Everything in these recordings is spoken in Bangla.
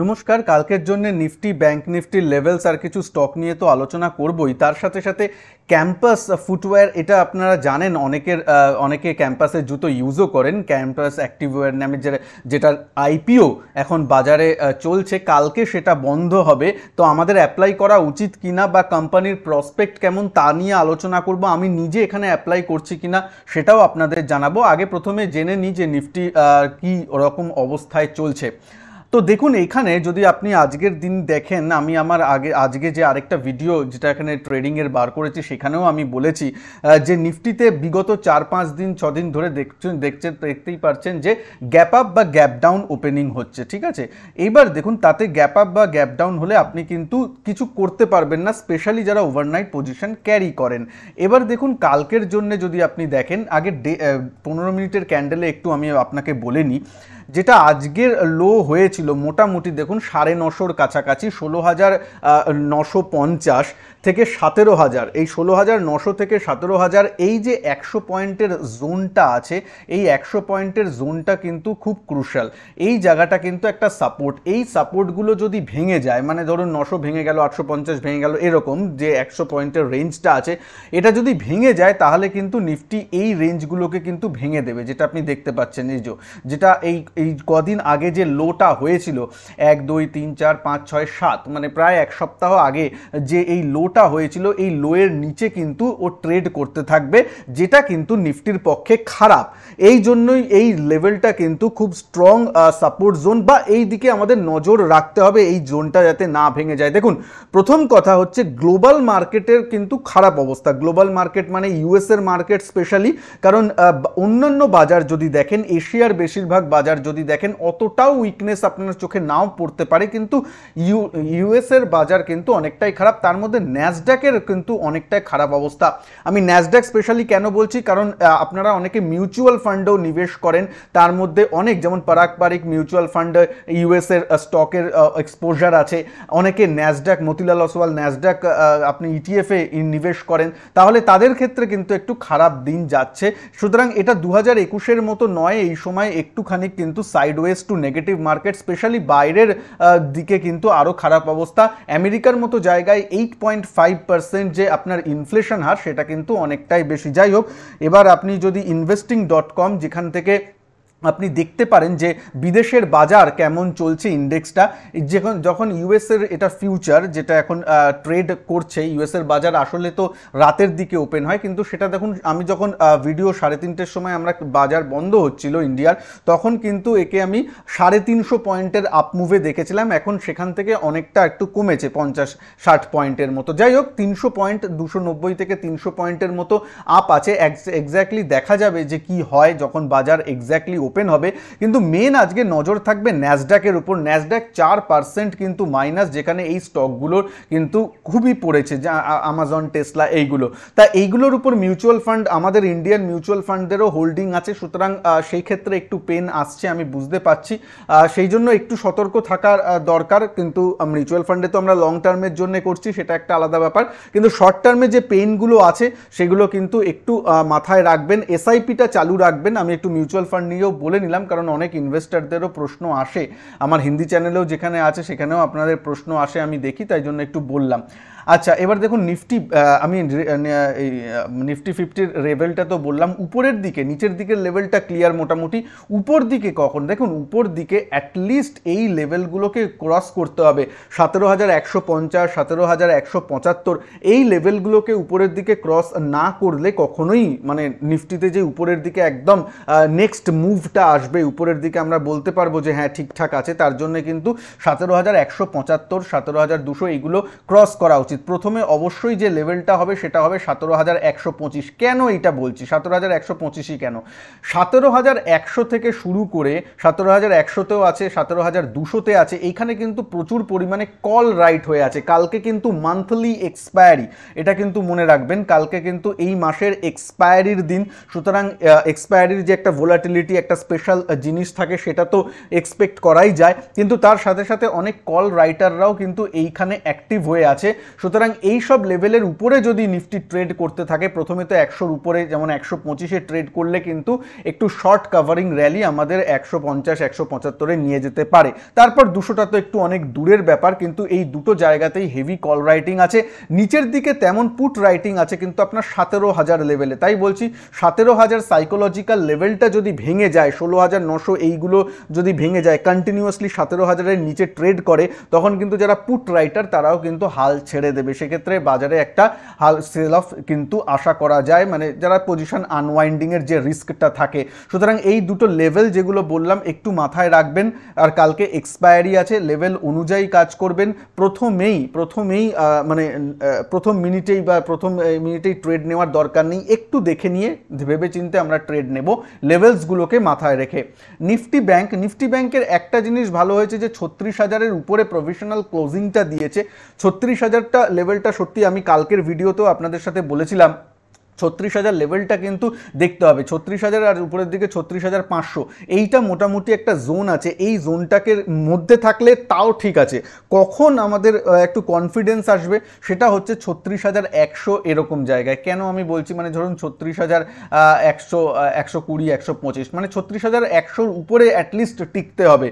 নমস্কার কালকের জন্য নিফটি ব্যাংক নিফটির লেভেলস আর কিছু স্টক নিয়ে তো আলোচনা করবই তার সাথে সাথে ক্যাম্পাস ফুটওয়্যার এটা আপনারা জানেন অনেকের অনেকে ক্যাম্পাসের জুতো ইউজও করেন ক্যাম্পাস অ্যাক্টিভওয়্যার নামে যে যেটার আইপিও এখন বাজারে চলছে কালকে সেটা বন্ধ হবে তো আমাদের অ্যাপ্লাই করা উচিত কিনা বা কোম্পানির প্রসপেক্ট কেমন তা নিয়ে আলোচনা করব আমি নিজে এখানে অ্যাপ্লাই করছি কিনা সেটাও আপনাদের জানাবো আগে প্রথমে জেনে নিই যে নিফটি কী রকম অবস্থায় চলছে তো দেখুন এখানে যদি আপনি আজকের দিন দেখেন আমি আমার আগে আজকে যে আরেকটা ভিডিও যেটা এখানে ট্রেডিংয়ের বার করেছি সেখানেও আমি বলেছি যে নিফটিতে বিগত চার পাঁচ দিন ছদিন ধরে দেখছেন দেখছেন দেখতেই পারছেন যে গ্যাপ আপ বা গ্যাপ ডাউন ওপেনিং হচ্ছে ঠিক আছে এইবার দেখুন তাতে গ্যাপ আপ বা গ্যাপ ডাউন হলে আপনি কিন্তু কিছু করতে পারবেন না স্পেশালি যারা ওভারনাইট পজিশন ক্যারি করেন এবার দেখুন কালকের জন্য যদি আপনি দেখেন আগে ডে পনেরো মিনিটের ক্যান্ডেলে একটু আমি আপনাকে বলে নিই যেটা আজকের লো হয়েছিল মোটামুটি দেখুন সাড়ে নশোর কাছাকাছি ষোলো হাজার নশো পঞ্চাশ থেকে সতেরো হাজার এই ষোলো হাজার নশো থেকে সতেরো হাজার এই যে একশো পয়েন্টের জোনটা আছে এই একশো পয়েন্টের জোনটা কিন্তু খুব ক্রুশাল এই জায়গাটা কিন্তু একটা সাপোর্ট এই সাপোর্টগুলো যদি ভেঙে যায় মানে ধরুন নশো ভেঙে গেল আটশো পঞ্চাশ ভেঙে গেল এরকম যে একশো পয়েন্টের রেঞ্জটা আছে এটা যদি ভেঙে যায় তাহলে কিন্তু নিফটি এই রেঞ্জগুলোকে কিন্তু ভেঙে দেবে যেটা আপনি দেখতে পাচ্ছেন এই যেটা এই এই কদিন আগে যে লোটা হয়েছিল এক দুই তিন চার পাঁচ ছয় সাত মানে প্রায় এক সপ্তাহ আগে যে এই লোটা হয়েছিল এই লোয়ের নিচে কিন্তু ও ট্রেড করতে থাকবে যেটা কিন্তু নিফটির পক্ষে খারাপ এই জন্যই এই লেভেলটা কিন্তু খুব স্ট্রং সাপোর্ট জোন বা এই দিকে আমাদের নজর রাখতে হবে এই জোনটা যাতে না ভেঙে যায় দেখুন প্রথম কথা হচ্ছে গ্লোবাল মার্কেটের কিন্তু খারাপ অবস্থা গ্লোবাল মার্কেট মানে ইউএসের মার্কেট স্পেশালি কারণ অন্যান্য বাজার যদি দেখেন এশিয়ার বেশিরভাগ বাজার যদি যদি দেখেন অতটাও উইকনেস আপনার চোখে নাও পড়তে পারে কিন্তু ইউ ইউএসের বাজার কিন্তু অনেকটাই খারাপ তার মধ্যে ন্যাসড্যাকের কিন্তু অনেকটাই খারাপ অবস্থা আমি ন্যাসড্যাক স্পেশালি কেন বলছি কারণ আপনারা অনেকে মিউচুয়াল ফান্ডেও নিবেশ করেন তার মধ্যে অনেক যেমন পারিক মিউচুয়াল ফান্ড ইউএসের স্টকের এক্সপোজার আছে অনেকে ন্যাসড্যাক মতিলাল অসওয়াল ন্যাসড্যাক আপনি e ইটিএফে নিবেশ করেন তাহলে তাদের ক্ষেত্রে কিন্তু একটু খারাপ দিন যাচ্ছে সুতরাং এটা দু হাজার একুশের মতো নয় এই সময় একটুখানি কিন্তু কিন্তু sideways to negative market specially বাইরের দিকে কিন্তু আরও খারাপ অবস্থা আমেরিকার মতো জায়গায় এইট পয়েন্ট ফাইভ পার্সেন্ট যে আপনার ইনফ্লেশন হার সেটা কিন্তু অনেকটাই বেশি যাই হোক এবার আপনি যদি ইনভেস্টিং ডট কম যেখান থেকে আপনি দেখতে পারেন যে বিদেশের বাজার কেমন চলছে ইন্ডেক্সটা যখন যখন ইউএসের এটা ফিউচার যেটা এখন ট্রেড করছে ইউএসের বাজার আসলে তো রাতের দিকে ওপেন হয় কিন্তু সেটা দেখুন আমি যখন ভিডিও সাড়ে তিনটের সময় আমরা বাজার বন্ধ হচ্ছিল ইন্ডিয়ার তখন কিন্তু একে আমি সাড়ে তিনশো পয়েন্টের আপমুভে দেখেছিলাম এখন সেখান থেকে অনেকটা একটু কমেছে পঞ্চাশ ষাট পয়েন্টের মতো যাই হোক তিনশো পয়েন্ট দুশো নব্বই থেকে তিনশো পয়েন্টের মতো আপ আছে এক্স্যাক্টলি দেখা যাবে যে কি হয় যখন বাজার এক্স্যাক্টলি ওপেন হবে কিন্তু মেন আজকে নজর থাকবে ন্যাসড্যাকের উপর ন্যাসড্যাক চার পার্সেন্ট কিন্তু মাইনাস যেখানে এই স্টকগুলোর কিন্তু খুবই পড়েছে যা আমাজন টেসলা এইগুলো তা এইগুলোর উপর মিউচুয়াল ফান্ড আমাদের ইন্ডিয়ান মিউচুয়াল ফান্ডেরও হোল্ডিং আছে সুতরাং সেই ক্ষেত্রে একটু পেন আসছে আমি বুঝতে পারছি সেই জন্য একটু সতর্ক থাকার দরকার কিন্তু মিউচুয়াল ফান্ডে তো আমরা লং টার্মের জন্য করছি সেটা একটা আলাদা ব্যাপার কিন্তু শর্ট টার্মে যে পেনগুলো আছে সেগুলো কিন্তু একটু মাথায় রাখবেন এসআইপিটা চালু রাখবেন আমি একটু মিউচুয়াল ফান্ড নিয়েও বলে নিলাম কারণ অনেক ইনভেস্টারদেরও প্রশ্ন আসে আমার হিন্দি চ্যানেলেও যেখানে আছে সেখানেও আপনাদের প্রশ্ন আসে আমি দেখি তাই জন্য একটু বললাম আচ্ছা এবার দেখুন নিফটি আমি নিফটি ফিফটির লেভেলটা তো বললাম উপরের দিকে নিচের দিকের লেভেলটা ক্লিয়ার মোটামুটি উপর দিকে কখন দেখুন উপর দিকে অ্যাটলিস্ট এই লেভেলগুলোকে ক্রস করতে হবে সতেরো হাজার একশো পঞ্চাশ সতেরো হাজার একশো পঁচাত্তর এই লেভেলগুলোকে উপরের দিকে ক্রস না করলে কখনোই মানে নিফটিতে যে উপরের দিকে একদম নেক্সট মুভটা আসবে উপরের দিকে আমরা বলতে পারবো যে হ্যাঁ ঠিকঠাক আছে তার জন্য কিন্তু সতেরো হাজার একশো পঁচাত্তর সতেরো হাজার দুশো এইগুলো ক্রস করা উচিত উচিত প্রথমে অবশ্যই যে লেভেলটা হবে সেটা হবে সতেরো হাজার একশো পঁচিশ কেন এটা বলছি সতেরো হাজার একশো পঁচিশই কেন সতেরো হাজার একশো থেকে শুরু করে সতেরো হাজার একশোতেও আছে সতেরো হাজার দুশোতে আছে এইখানে কিন্তু প্রচুর পরিমাণে কল রাইট হয়ে আছে কালকে কিন্তু মান্থলি এক্সপায়ারি এটা কিন্তু মনে রাখবেন কালকে কিন্তু এই মাসের এক্সপায়ারির দিন সুতরাং এক্সপায়ারির যে একটা ভোলাটিলিটি একটা স্পেশাল জিনিস থাকে সেটা তো এক্সপেক্ট করাই যায় কিন্তু তার সাথে সাথে অনেক কল রাইটাররাও কিন্তু এইখানে অ্যাক্টিভ হয়ে আছে সুতরাং এই সব লেভেলের উপরে যদি নিফটি ট্রেড করতে থাকে প্রথমে তো একশোর উপরে যেমন একশো পঁচিশে ট্রেড করলে কিন্তু একটু শর্ট কাভারিং র্যালি আমাদের একশো পঞ্চাশ একশো পঁচাত্তরে নিয়ে যেতে পারে তারপর দুশোটা তো একটু অনেক দূরের ব্যাপার কিন্তু এই দুটো জায়গাতেই হেভি কল রাইটিং আছে নিচের দিকে তেমন পুট রাইটিং আছে কিন্তু আপনার সতেরো হাজার লেভেলে তাই বলছি সতেরো হাজার সাইকোলজিক্যাল লেভেলটা যদি ভেঙে যায় ষোলো হাজার নশো এইগুলো যদি ভেঙে যায় কন্টিনিউয়াসলি সতেরো হাজারের নিচে ট্রেড করে তখন কিন্তু যারা পুট রাইটার তারাও কিন্তু হাল ছেড়ে ছেড়ে দেবে সেক্ষেত্রে বাজারে একটা হাল সেল অফ কিন্তু আশা করা যায় মানে যারা পজিশন আনওয়াইন্ডিংয়ের যে রিস্কটা থাকে সুতরাং এই দুটো লেভেল যেগুলো বললাম একটু মাথায় রাখবেন আর কালকে এক্সপায়ারি আছে লেভেল অনুযায়ী কাজ করবেন প্রথমেই প্রথমেই মানে প্রথম মিনিটেই বা প্রথম মিনিটেই ট্রেড নেওয়ার দরকার নেই একটু দেখে নিয়ে ভেবে চিনতে আমরা ট্রেড নেব লেভেলসগুলোকে মাথায় রেখে নিফটি ব্যাংক নিফটি ব্যাংকের একটা জিনিস ভালো হয়েছে যে ছত্রিশ হাজারের উপরে প্রভিশনাল ক্লোজিংটা দিয়েছে ছত্রিশ হাজারটা লেভেলটা সত্যি আমি কালকের ভিডিওতেও আপনাদের সাথে বলেছিলাম ছত্রিশ হাজার লেভেলটা কিন্তু দেখতে হবে ছত্রিশ হাজার আর উপরের দিকে ছত্রিশ হাজার পাঁচশো এইটা মোটামুটি একটা জোন আছে এই জোনটাকে মধ্যে থাকলে তাও ঠিক আছে কখন আমাদের একটু কনফিডেন্স আসবে সেটা হচ্ছে ছত্রিশ হাজার একশো এরকম জায়গায় কেন আমি বলছি মানে ধরুন ছত্রিশ হাজার একশো একশো কুড়ি একশো পঁচিশ মানে ছত্রিশ হাজার একশোর উপরে অ্যাটলিস্ট টিকতে হবে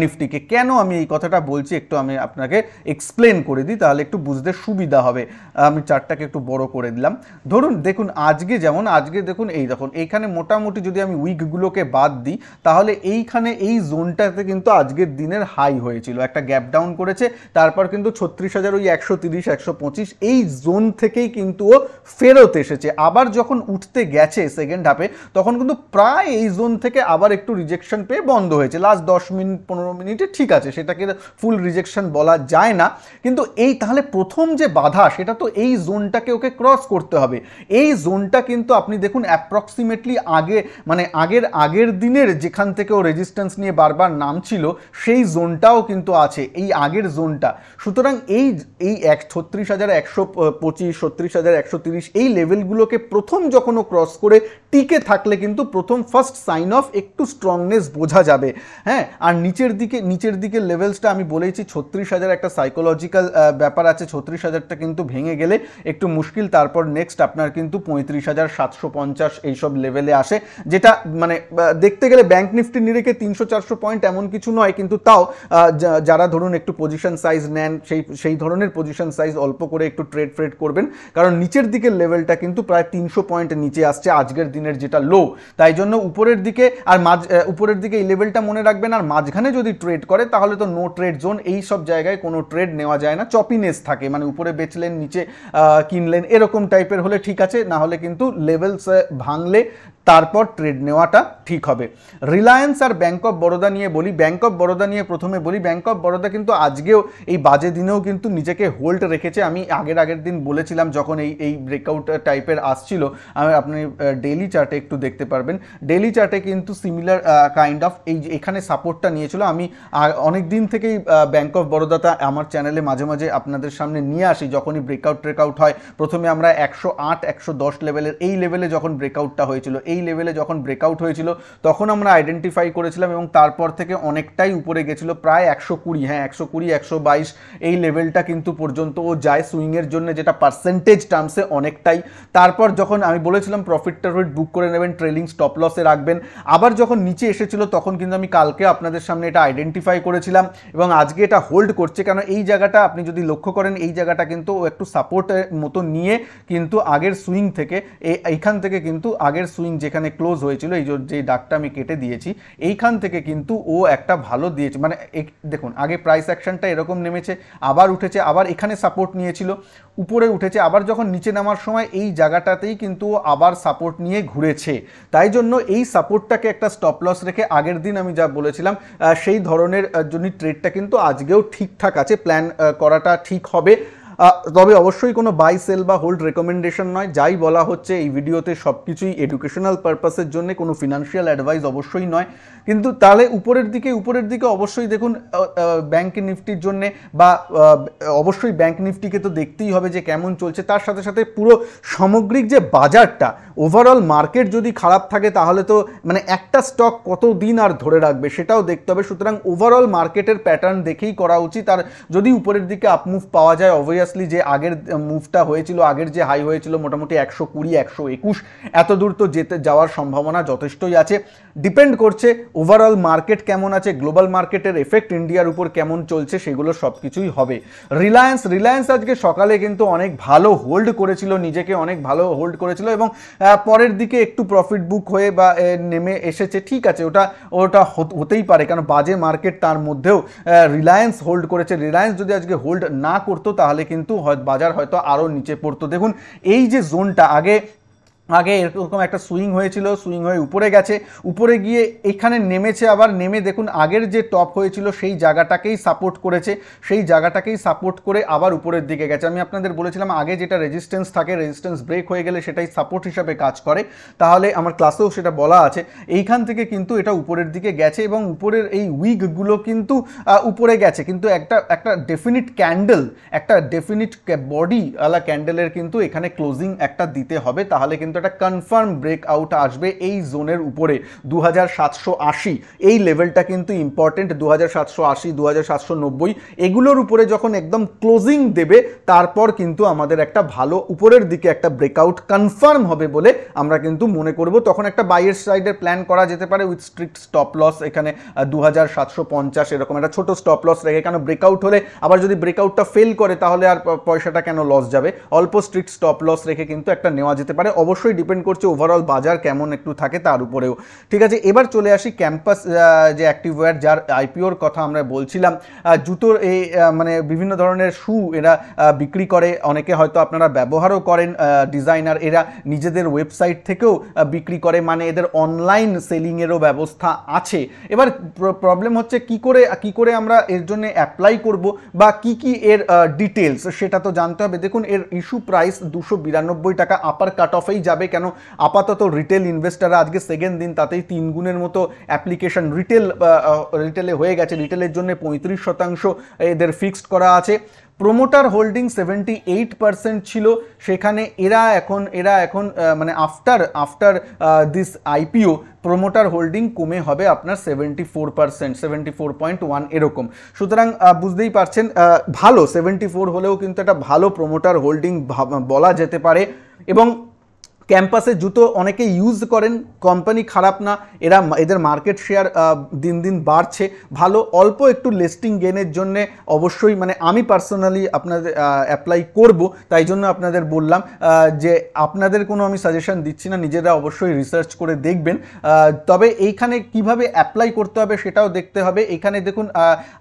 নিফটিকে কেন আমি এই কথাটা বলছি একটু আমি আপনাকে এক্সপ্লেন করে দিই তাহলে একটু বুঝতে সুবিধা হবে আমি চারটাকে একটু বড় করে দিলাম ধরুন দেখুন আজকে যেমন আজকে দেখুন এই দেখুন এইখানে মোটামুটি যদি আমি উইকগুলোকে বাদ দিই তাহলে এইখানে এই জোনটাতে কিন্তু আজকের দিনের হাই হয়েছিল একটা গ্যাপ ডাউন করেছে তারপর কিন্তু ছত্রিশ হাজার ওই একশো তিরিশ একশো পঁচিশ এই জোন থেকেই কিন্তু ও ফেরত এসেছে আবার যখন উঠতে গেছে সেকেন্ড হাফে তখন কিন্তু প্রায় এই জোন থেকে আবার একটু রিজেকশন পেয়ে বন্ধ হয়েছে লাস্ট দশ মিনিট পনেরো মিনিটে ঠিক আছে সেটাকে ফুল রিজেকশন বলা যায় না কিন্তু এই তাহলে প্রথম যে বাধা সেটা তো এই জোনটাকে ওকে ক্রস করতে হবে এই জোনটা কিন্তু আপনি দেখুন অ্যাপ্রক্সিমেটলি আগে মানে আগের আগের দিনের যেখান থেকেও রেজিস্ট্যান্স নিয়ে বারবার নাম ছিল সেই জোনটাও কিন্তু আছে এই আগের জোনটা সুতরাং এই এই এক ছত্রিশ হাজার একশো পঁচিশ ছত্রিশ হাজার একশো তিরিশ এই লেভেলগুলোকে প্রথম যখন ক্রস করে টিকে থাকলে কিন্তু প্রথম ফার্স্ট সাইন অফ একটু স্ট্রংনেস বোঝা যাবে হ্যাঁ আর নিচের দিকে নিচের দিকে লেভেলসটা আমি বলেইছি ছত্রিশ হাজার একটা সাইকোলজিক্যাল ব্যাপার আছে ছত্রিশ হাজারটা কিন্তু ভেঙে গেলে একটু মুশকিল তারপর নেক্সট আপনার কিন্তু পঁয়ত্রিশ হাজার সাতশো পঞ্চাশ এইসব লেভেলে আসে যেটা মানে দেখতে গেলে ব্যাংক নিফটি নিরেখে তিনশো চারশো পয়েন্ট এমন কিছু নয় কিন্তু তাও যারা ধরুন একটু পজিশন সাইজ নেন সেই সেই ধরনের পজিশন সাইজ অল্প করে একটু ট্রেড ফ্রেড করবেন কারণ নিচের দিকের লেভেলটা কিন্তু প্রায় তিনশো পয়েন্ট নিচে আসছে আজকের দিন দিনের যেটা লো তাই জন্য উপরের দিকে আর মাঝ উপরের দিকে এই লেভেলটা মনে রাখবেন আর মাঝখানে যদি ট্রেড করে তাহলে তো নো ট্রেড জোন এই সব জায়গায় কোনো ট্রেড নেওয়া যায় না চপিনেস থাকে মানে উপরে বেচলেন নিচে কিনলেন এরকম টাইপের হলে ঠিক আছে না হলে কিন্তু লেভেলস ভাঙলে তারপর ট্রেড নেওয়াটা ঠিক হবে রিলায়েন্স আর ব্যাঙ্ক অফ বরোদা নিয়ে বলি ব্যাঙ্ক অফ বরোদা নিয়ে প্রথমে বলি ব্যাঙ্ক অফ বরোদা কিন্তু আজকেও এই বাজে দিনেও কিন্তু নিজেকে হোল্ড রেখেছে আমি আগের আগের দিন বলেছিলাম যখন এই এই ব্রেকআউট টাইপের আসছিল আপনি ডেলি চার্টে একটু দেখতে পারবেন ডেলি চার্টে কিন্তু সিমিলার কাইন্ড অফ এই এখানে সাপোর্টটা নিয়েছিল আমি অনেক দিন থেকেই ব্যাঙ্ক অফ বরোদাটা আমার চ্যানেলে মাঝে মাঝে আপনাদের সামনে নিয়ে আসি যখনই ব্রেকআউট ট্রেকআউট হয় প্রথমে আমরা একশো আট একশো দশ লেভেলের এই লেভেলে যখন ব্রেকআউটটা হয়েছিল এই লেভেলে যখন ব্রেকআউট হয়েছিল তখন আমরা আইডেন্টিফাই করেছিলাম এবং তারপর থেকে অনেকটাই উপরে গেছিলো প্রায় একশো কুড়ি হ্যাঁ একশো কুড়ি একশো বাইশ এই লেভেলটা কিন্তু পর্যন্ত ও যায় সুইংয়ের জন্য যেটা পার্সেন্টেজ টার্মসে অনেকটাই তারপর যখন আমি বলেছিলাম প্রফিট টরফিট বুক করে নেবেন ট্রেলিং স্টপ লসে রাখবেন আবার যখন নিচে এসেছিল তখন কিন্তু আমি কালকে আপনাদের সামনে এটা আইডেন্টিফাই করেছিলাম এবং আজকে এটা হোল্ড করছে কেন এই জায়গাটা আপনি যদি লক্ষ্য করেন এই জায়গাটা কিন্তু একটু সাপোর্টের মতো নিয়ে কিন্তু আগের সুইং থেকে এইখান থেকে কিন্তু আগের সুইং যেখানে ক্লোজ হয়েছিল এই যে ডাকটা আমি কেটে দিয়েছি এইখান থেকে কিন্তু ও একটা ভালো দিয়েছে মানে দেখুন আগে প্রাইস অ্যাকশনটা এরকম নেমেছে আবার উঠেছে আবার এখানে সাপোর্ট নিয়েছিল উপরে উঠেছে আবার যখন নিচে নামার সময় এই জায়গাটাতেই কিন্তু আবার সাপোর্ট নিয়ে ঘুরেছে তাই জন্য এই সাপোর্টটাকে একটা স্টপ লস রেখে আগের দিন আমি যা বলেছিলাম সেই ধরনের জন্য ট্রেডটা কিন্তু আজকেও ঠিকঠাক আছে প্ল্যান করাটা ঠিক হবে তবে অবশ্যই কোনো বাই সেল বা হোল্ড রেকমেন্ডেশন নয় যাই বলা হচ্ছে এই ভিডিওতে সব কিছুই এডুকেশনাল পারপাসের জন্য কোনো ফিনান্সিয়াল অ্যাডভাইস অবশ্যই নয় কিন্তু তাহলে উপরের দিকে উপরের দিকে অবশ্যই দেখুন ব্যাঙ্ক নিফটির জন্যে বা অবশ্যই ব্যাঙ্ক নিফটিকে তো দেখতেই হবে যে কেমন চলছে তার সাথে সাথে পুরো সামগ্রিক যে বাজারটা ওভারঅল মার্কেট যদি খারাপ থাকে তাহলে তো মানে একটা স্টক কত দিন আর ধরে রাখবে সেটাও দেখতে হবে সুতরাং ওভারঅল মার্কেটের প্যাটার্ন দেখেই করা উচিত আর যদি উপরের দিকে আপমুভ পাওয়া যায় অবয়াস অবভিয়াসলি যে আগের মুভটা হয়েছিল আগের যে হাই হয়েছিল মোটামুটি একশো কুড়ি একশো একুশ এত দূর তো যেতে যাওয়ার সম্ভাবনা যথেষ্টই আছে ডিপেন্ড করছে ওভারঅল মার্কেট কেমন আছে গ্লোবাল মার্কেটের এফেক্ট ইন্ডিয়ার উপর কেমন চলছে সেগুলো সব কিছুই হবে রিলায়েন্স রিলায়েন্স আজকে সকালে কিন্তু অনেক ভালো হোল্ড করেছিল নিজেকে অনেক ভালো হোল্ড করেছিল এবং পরের দিকে একটু প্রফিট বুক হয়ে বা নেমে এসেছে ঠিক আছে ওটা ওটা হতেই পারে কারণ বাজে মার্কেট তার মধ্যেও রিলায়েন্স হোল্ড করেছে রিলায়েন্স যদি আজকে হোল্ড না করতো তাহলে কিন্তু কিন্তু বাজার হয়তো আরও নিচে পড়তো দেখুন এই যে জোনটা আগে আগে এরকম একটা সুইং হয়েছিল সুইং হয়ে উপরে গেছে উপরে গিয়ে এখানে নেমেছে আবার নেমে দেখুন আগের যে টপ হয়েছিল সেই জায়গাটাকেই সাপোর্ট করেছে সেই জায়গাটাকেই সাপোর্ট করে আবার উপরের দিকে গেছে আমি আপনাদের বলেছিলাম আগে যেটা রেজিস্ট্যান্স থাকে রেজিস্ট্যান্স ব্রেক হয়ে গেলে সেটাই সাপোর্ট হিসাবে কাজ করে তাহলে আমার ক্লাসেও সেটা বলা আছে এইখান থেকে কিন্তু এটা উপরের দিকে গেছে এবং উপরের এই উইকগুলো কিন্তু উপরে গেছে কিন্তু একটা একটা ডেফিনিট ক্যান্ডেল একটা ডেফিনিট বডি আলা ক্যান্ডেলের কিন্তু এখানে ক্লোজিং একটা দিতে হবে তাহলে কিন্তু একটা কনফার্ম ব্রেকআউট আসবে এই জোনের উপরে দু এই লেভেলটা কিন্তু ইম্পর্টেন্ট দু হাজার সাতশো আশি দু হাজার সাতশো নব্বই এগুলোর উপরে যখন একদম ক্লোজিং দেবে তারপর কিন্তু আমাদের একটা ভালো উপরের দিকে একটা ব্রেকআউট কনফার্ম হবে বলে আমরা কিন্তু মনে করব তখন একটা বাইয়ের সাইডের প্ল্যান করা যেতে পারে উইথ স্ট্রিক্ট স্টপ লস এখানে দু হাজার সাতশো পঞ্চাশ এরকম একটা ছোটো স্টপ লস রেখে কেন ব্রেকআউট হলে আবার যদি ব্রেকআউটটা ফেল করে তাহলে আর পয়সাটা কেন লস যাবে অল্প স্ট্রিক্ট স্টপ লস রেখে কিন্তু একটা নেওয়া যেতে পারে অবশ্যই অবশ্যই ডিপেন্ড করছে ওভারঅল বাজার কেমন একটু থাকে তার উপরেও ঠিক আছে এবার চলে আসি ক্যাম্পাস যে অ্যাক্টিভওয়্যার যার আইপিওর কথা আমরা বলছিলাম জুতোর এই মানে বিভিন্ন ধরনের শু এরা বিক্রি করে অনেকে হয়তো আপনারা ব্যবহারও করেন ডিজাইনার এরা নিজেদের ওয়েবসাইট থেকেও বিক্রি করে মানে এদের অনলাইন সেলিংয়েরও ব্যবস্থা আছে এবার প্রবলেম হচ্ছে কি করে কি করে আমরা এর জন্য অ্যাপ্লাই করব বা কি কি এর ডিটেলস সেটা তো জানতে হবে দেখুন এর ইস্যু প্রাইস দুশো বিরানব্বই টাকা আপার কাট অফেই যাবে কেন আপাতত রিটেল ইনভেস্টাররা আজকে সেকেন্ড দিন তাতেই তিন গুণের মতো অ্যাপ্লিকেশন রিটেল রিটেলে হয়ে গেছে রিটেলের জন্য পঁয়ত্রিশ শতাংশ এদের ফিক্সড করা আছে promoter holding seventy eight percent ছিল সেখানে এরা এখন এরা এখন মানে after after this IPO promoter holding কমে হবে আপনার seventy four percent seventy four point one এরকম সুতরাং বুঝতেই পারছেন ভালো সেভেন্টি ফোর হলেও কিন্তু একটা ভালো প্রোমোটার হোল্ডিং বলা যেতে পারে এবং ক্যাম্পাসে জুতো অনেকে ইউজ করেন কোম্পানি খারাপ না এরা এদের মার্কেট শেয়ার দিন দিন বাড়ছে ভালো অল্প একটু লিস্টিং গেনের জন্য অবশ্যই মানে আমি পার্সোনালি আপনাদের অ্যাপ্লাই করব তাই জন্য আপনাদের বললাম যে আপনাদের কোনো আমি সাজেশন দিচ্ছি না নিজেরা অবশ্যই রিসার্চ করে দেখবেন তবে এইখানে কিভাবে অ্যাপ্লাই করতে হবে সেটাও দেখতে হবে এখানে দেখুন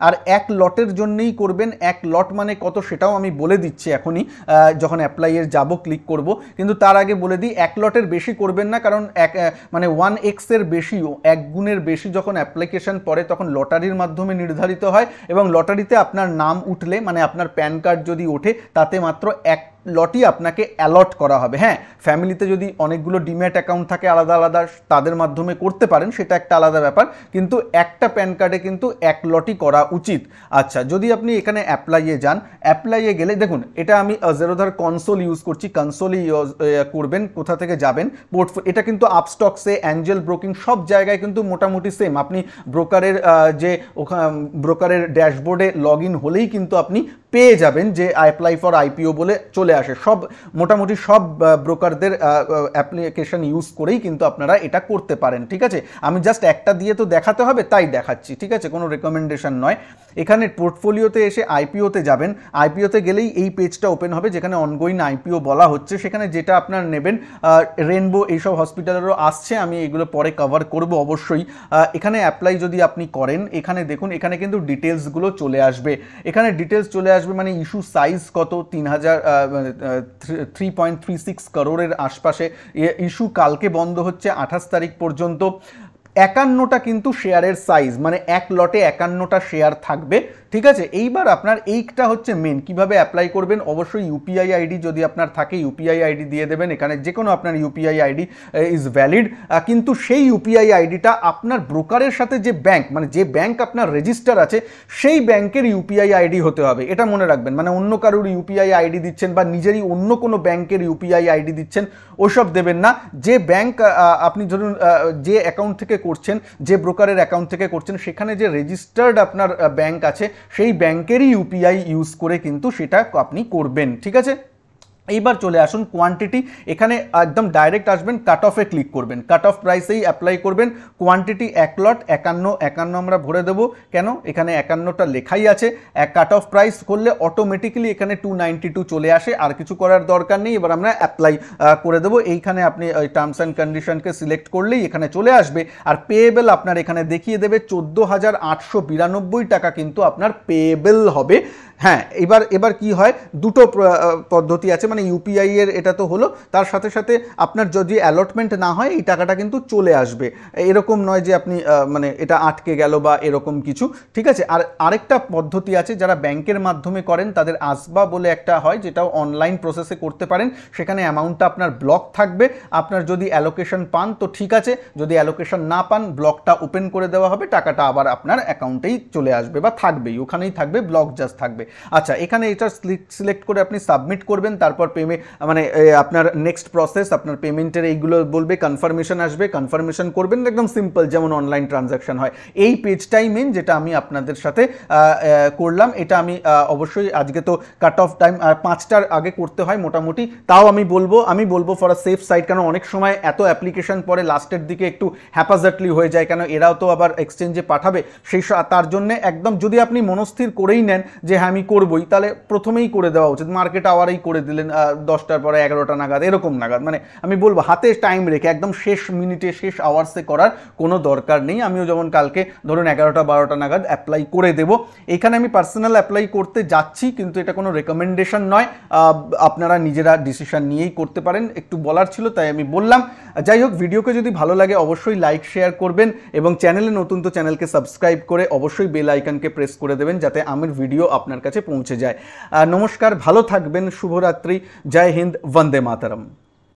আর এক লটের জন্যেই করবেন এক লট মানে কত সেটাও আমি বলে দিচ্ছি এখনই যখন অ্যাপ্লাইয়ের যাব ক্লিক করব কিন্তু তার আগে বলে দিই এক লটের বেশি করবেন না কারণ এক মানে ওয়ান এক্সের বেশিও এক গুণের বেশি যখন অ্যাপ্লিকেশন পড়ে তখন লটারির মাধ্যমে নির্ধারিত হয় এবং লটারিতে আপনার নাম উঠলে মানে আপনার প্যান কার্ড যদি ওঠে তাতে মাত্র এক লটি আপনাকে অ্যালট করা হবে হ্যাঁ ফ্যামিলিতে যদি অনেকগুলো ডিম্যাট অ্যাকাউন্ট থাকে আলাদা আলাদা তাদের মাধ্যমে করতে পারেন সেটা একটা আলাদা ব্যাপার কিন্তু একটা প্যান কার্ডে কিন্তু এক লটি করা উচিত আচ্ছা যদি আপনি এখানে অ্যাপ্লাইয়ে যান অ্যাপ্লাইয়ে গেলে দেখুন এটা আমি জেরোধার কনসোল ইউজ করছি কনসোলই করবেন কোথা থেকে যাবেন পোর্টফো এটা কিন্তু আপস্টক্সে অ্যাঞ্জেল ব্রোকিং সব জায়গায় কিন্তু মোটামুটি সেম আপনি ব্রোকারের যে ওখান ব্রোকারের ড্যাশবোর্ডে লগ ইন হলেই কিন্তু আপনি পেয়ে যাবেন যে অ্যাপ্লাই ফর আইপিও বলে চলে আসে সব মোটামুটি সব ব্রোকারদের অ্যাপ্লিকেশন ইউজ করেই কিন্তু আপনারা এটা করতে পারেন ঠিক আছে আমি জাস্ট একটা দিয়ে তো দেখাতে হবে তাই দেখাচ্ছি ঠিক আছে কোনো রেকমেন্ডেশন নয় এখানে পোর্টফোলিওতে এসে আইপিওতে যাবেন আইপিওতে গেলেই এই পেজটা ওপেন হবে যেখানে অনগোয়িং আইপিও বলা হচ্ছে সেখানে যেটা আপনার নেবেন রেনবো এইসব হসপিটালেরও আসছে আমি এগুলো পরে কভার করব অবশ্যই এখানে অ্যাপ্লাই যদি আপনি করেন এখানে দেখুন এখানে কিন্তু ডিটেলসগুলো চলে আসবে এখানে ডিটেলস চলে আস আসবে মানে ইস্যু সাইজ কত তিন হাজার থ্রি পয়েন্ট থ্রি সিক্স করোড়ের আশপাশে ইস্যু কালকে বন্ধ হচ্ছে আঠাশ তারিখ পর্যন্ত একান্নটা কিন্তু শেয়ারের সাইজ মানে এক লটে একান্নটা শেয়ার থাকবে ঠিক আছে এইবার আপনার এইটা হচ্ছে মেন কিভাবে অ্যাপ্লাই করবেন অবশ্যই ইউপিআই আইডি যদি আপনার থাকে ইউপিআই আইডি দিয়ে দেবেন এখানে যে কোনো আপনার ইউপিআই আইডি ইজ ভ্যালিড কিন্তু সেই ইউপিআই আইডিটা আপনার ব্রোকারের সাথে যে ব্যাংক মানে যে ব্যাংক আপনার রেজিস্টার আছে সেই ব্যাংকের ইউপিআই আইডি হতে হবে এটা মনে রাখবেন মানে অন্য কারোর ইউপিআই আইডি দিচ্ছেন বা নিজেরই অন্য কোনো ব্যাংকের ইউপিআই আইডি দিচ্ছেন ওসব দেবেন না যে ব্যাংক আপনি ধরুন যে অ্যাকাউন্ট থেকে করছেন যে ব্রোকারের অ্যাকাউন্ট থেকে করছেন সেখানে যে রেজিস্টার্ড আপনার ব্যাংক আছে সেই ব্যাংকেরই ইউপিআই ইউজ করে কিন্তু সেটা আপনি করবেন ঠিক আছে এইবার চলে আসুন কোয়ান্টিটি এখানে একদম ডাইরেক্ট আসবেন কাট অফে ক্লিক করবেন কাট অফ প্রাইসেই অ্যাপ্লাই করবেন কোয়ান্টিটি এক লট একান্ন একান্ন আমরা ভরে দেবো কেন এখানে একান্নটা লেখাই আছে এক কাট অফ প্রাইস করলে অটোমেটিক্যালি এখানে টু নাইনটি টু চলে আসে আর কিছু করার দরকার নেই এবার আমরা অ্যাপ্লাই করে দেবো এইখানে আপনি টার্মস অ্যান্ড কন্ডিশনকে সিলেক্ট করলেই এখানে চলে আসবে আর পেয়েবেল আপনার এখানে দেখিয়ে দেবে চোদ্দো হাজার আটশো বিরানব্বই টাকা কিন্তু আপনার পেয়েবেল হবে হ্যাঁ এবার এবার কি হয় দুটো পদ্ধতি আছে মানে ইউপিআই এর এটা তো হলো তার সাথে সাথে আপনার যদি অ্যালটমেন্ট না হয় এই টাকাটা কিন্তু চলে আসবে এরকম নয় যে আপনি মানে এটা আটকে গেল বা এরকম কিছু ঠিক আছে আর আরেকটা পদ্ধতি আছে যারা ব্যাংকের মাধ্যমে করেন তাদের আসবা বলে একটা হয় যেটাও অনলাইন প্রসেসে করতে পারেন সেখানে অ্যামাউন্টটা আপনার ব্লক থাকবে আপনার যদি অ্যালোকেশন পান তো ঠিক আছে যদি অ্যালোকেশন না পান ব্লকটা ওপেন করে দেওয়া হবে টাকাটা আবার আপনার অ্যাকাউন্টেই চলে আসবে বা থাকবেই ওখানেই থাকবে ব্লক জাস্ট থাকবে আচ্ছা এখানে এটা সিলেক্ট করে আপনি সাবমিট করবেন তারপর তারপর পেমে মানে আপনার নেক্সট প্রসেস আপনার পেমেন্টের এইগুলো বলবে কনফার্মেশন আসবে কনফার্মেশন করবেন একদম সিম্পল যেমন অনলাইন ট্রানজাকশন হয় এই পেজটাই মেন যেটা আমি আপনাদের সাথে করলাম এটা আমি অবশ্যই আজকে তো কাট অফ টাইম পাঁচটার আগে করতে হয় মোটামুটি তাও আমি বলবো আমি বলবো ফর আ সেফ সাইড কারণ অনেক সময় এত অ্যাপ্লিকেশন পরে লাস্টের দিকে একটু হ্যাপাজাটলি হয়ে যায় কেন এরাও তো আবার এক্সচেঞ্জে পাঠাবে সেই তার জন্য একদম যদি আপনি মনস্থির করেই নেন যে হ্যাঁ আমি করবই তাহলে প্রথমেই করে দেওয়া উচিত মার্কেট আওয়ারেই করে দিলেন দশটার পরে এগারোটা নাগাদ এরকম নাগাদ মানে আমি বলবো হাতে টাইম রেখে একদম শেষ মিনিটে শেষ আওয়ার্সে করার কোনো দরকার নেই আমিও যেমন কালকে ধরুন এগারোটা বারোটা নাগাদ অ্যাপ্লাই করে দেব এখানে আমি পার্সোনাল অ্যাপ্লাই করতে যাচ্ছি কিন্তু এটা কোনো রেকমেন্ডেশন নয় আপনারা নিজেরা ডিসিশন নিয়েই করতে পারেন একটু বলার ছিল তাই আমি বললাম যাই হোক ভিডিওকে যদি ভালো লাগে অবশ্যই লাইক শেয়ার করবেন এবং চ্যানেলে নতুন তো চ্যানেলকে সাবস্ক্রাইব করে অবশ্যই বেল আইকনকে প্রেস করে দেবেন যাতে আমার ভিডিও আপনার কাছে পৌঁছে যায় নমস্কার ভালো থাকবেন শুভরাত্রি जय हिंद वंदे मातरम